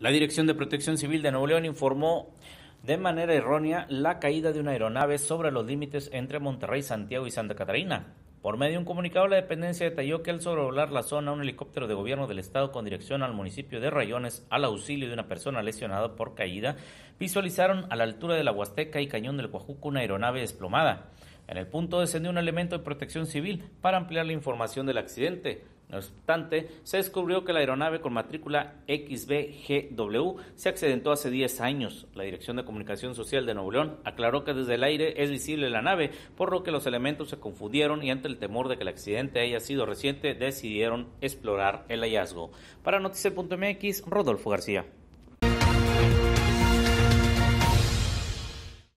La Dirección de Protección Civil de Nuevo León informó de manera errónea la caída de una aeronave sobre los límites entre Monterrey, Santiago y Santa Catarina. Por medio de un comunicado, la dependencia detalló que al sobrevolar la zona, un helicóptero de gobierno del estado con dirección al municipio de Rayones, al auxilio de una persona lesionada por caída, visualizaron a la altura de la Huasteca y Cañón del Cuajuco una aeronave desplomada. En el punto descendió un elemento de protección civil para ampliar la información del accidente. No obstante, se descubrió que la aeronave con matrícula XBGW se accidentó hace 10 años. La Dirección de Comunicación Social de Nuevo León aclaró que desde el aire es visible la nave, por lo que los elementos se confundieron y ante el temor de que el accidente haya sido reciente, decidieron explorar el hallazgo. Para Noticias.mx, Rodolfo García.